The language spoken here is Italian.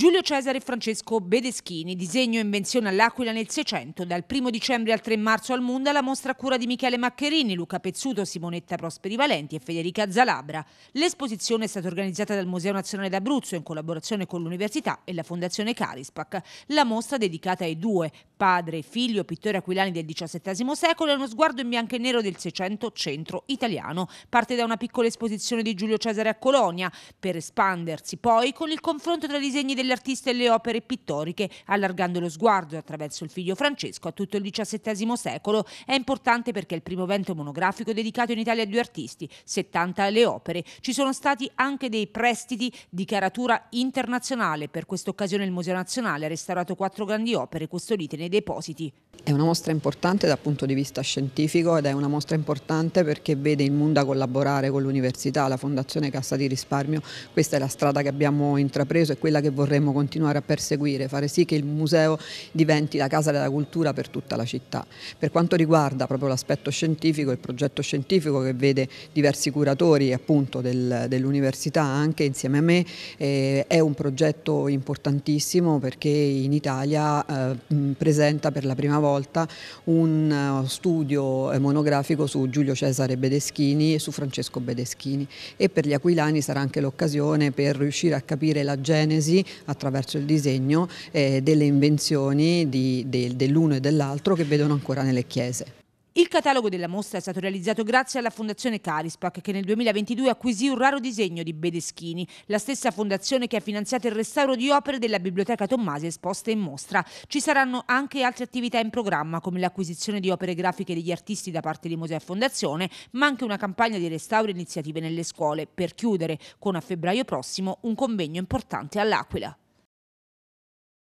Giulio Cesare e Francesco Bedeschini, disegno e invenzione all'Aquila nel 600, dal 1 dicembre al 3 marzo al Munda la mostra a cura di Michele Maccherini, Luca Pezzuto, Simonetta Prosperi Valenti e Federica Zalabra. L'esposizione è stata organizzata dal Museo Nazionale d'Abruzzo in collaborazione con l'Università e la Fondazione Carispac. La mostra dedicata ai due, padre e figlio, pittori aquilani del XVII secolo e uno sguardo in bianco e nero del 600 centro italiano. Parte da una piccola esposizione di Giulio Cesare a Colonia, per espandersi poi con il confronto tra i disegni delle dell'artista e le opere pittoriche, allargando lo sguardo attraverso il figlio Francesco a tutto il XVII secolo. È importante perché è il primo evento monografico dedicato in Italia a due artisti, 70 alle opere. Ci sono stati anche dei prestiti di caratura internazionale. Per questa occasione il Museo Nazionale ha restaurato quattro grandi opere custodite nei depositi. È una mostra importante dal punto di vista scientifico ed è una mostra importante perché vede il Munda collaborare con l'università, la Fondazione Cassa di Risparmio. Questa è la strada che abbiamo intrapreso e quella che vorremmo vorremmo continuare a perseguire, fare sì che il museo diventi la casa della cultura per tutta la città. Per quanto riguarda proprio l'aspetto scientifico, il progetto scientifico che vede diversi curatori appunto del, dell'università anche insieme a me, eh, è un progetto importantissimo perché in Italia eh, presenta per la prima volta un eh, studio eh, monografico su Giulio Cesare Bedeschini e su Francesco Bedeschini e per gli aquilani sarà anche l'occasione per riuscire a capire la genesi attraverso il disegno eh, delle invenzioni dell'uno e dell'altro che vedono ancora nelle chiese. Il catalogo della mostra è stato realizzato grazie alla Fondazione Carispac che nel 2022 acquisì un raro disegno di Bedeschini, la stessa fondazione che ha finanziato il restauro di opere della Biblioteca Tommasi esposte in mostra. Ci saranno anche altre attività in programma come l'acquisizione di opere grafiche degli artisti da parte di Museo e Fondazione, ma anche una campagna di restauro e iniziative nelle scuole per chiudere con a febbraio prossimo un convegno importante all'Aquila.